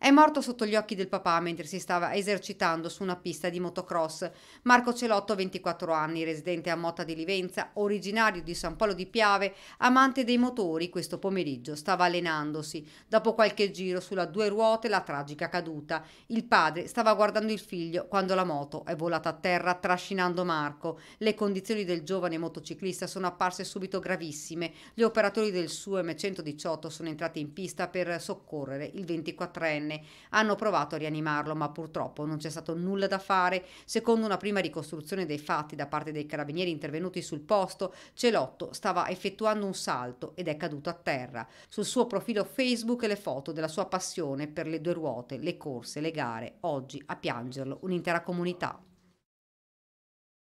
È morto sotto gli occhi del papà mentre si stava esercitando su una pista di motocross. Marco Celotto, 24 anni, residente a Motta di Livenza, originario di San Polo di Piave, amante dei motori, questo pomeriggio stava allenandosi. Dopo qualche giro sulla due ruote la tragica caduta. Il padre stava guardando il figlio quando la moto è volata a terra trascinando Marco. Le condizioni del giovane motociclista sono apparse subito gravissime. Gli operatori del SUM 118 sono entrati in pista per soccorrere il 24enne anni. Hanno provato a rianimarlo, ma purtroppo non c'è stato nulla da fare. Secondo una prima ricostruzione dei fatti da parte dei carabinieri intervenuti sul posto, Celotto stava effettuando un salto ed è caduto a terra. Sul suo profilo Facebook le foto della sua passione per le due ruote, le corse, le gare. Oggi a piangerlo un'intera comunità.